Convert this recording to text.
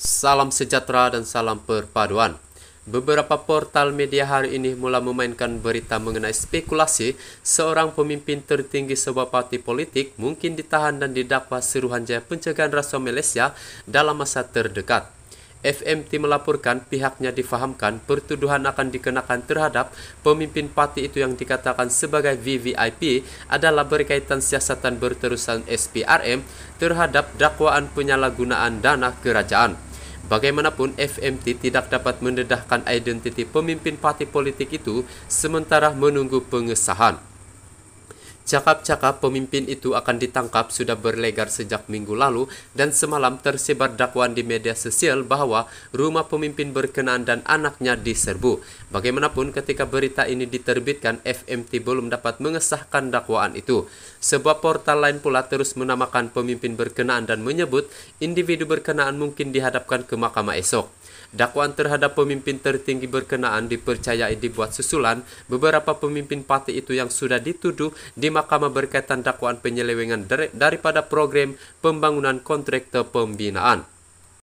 Salam sejahtera dan salam perpaduan. Beberapa portal media hari ini mula memainkan berita mengenai spekulasi seorang pemimpin tertinggi sebuah parti politik mungkin ditahan dan didakwa seruhan jaya pencegahan rasuah Malaysia dalam masa terdekat. FMT melaporkan pihaknya difahamkan pertuduhan akan dikenakan terhadap pemimpin parti itu yang dikatakan sebagai VVIP adalah berkaitan siasatan berterusan SPRM terhadap dakwaan penyalahgunaan dana kerajaan. Bagaimanapun, FMT tidak dapat mendedahkan identiti pemimpin parti politik itu sementara menunggu pengesahan. Cakap-cakap pemimpin itu akan ditangkap sudah berlegar sejak minggu lalu dan semalam tersebar dakwaan di media sosial bahwa rumah pemimpin berkenaan dan anaknya diserbu. Bagaimanapun ketika berita ini diterbitkan FMT belum dapat mengesahkan dakwaan itu. Sebuah portal lain pula terus menamakan pemimpin berkenaan dan menyebut individu berkenaan mungkin dihadapkan ke mahkamah esok. Dakwaan terhadap pemimpin tertinggi berkenaan dipercayai dibuat susulan beberapa pemimpin parti itu yang sudah dituduh di mahkamah berkaitan dakwaan penyelewengan daripada program pembangunan kontraktor pembinaan.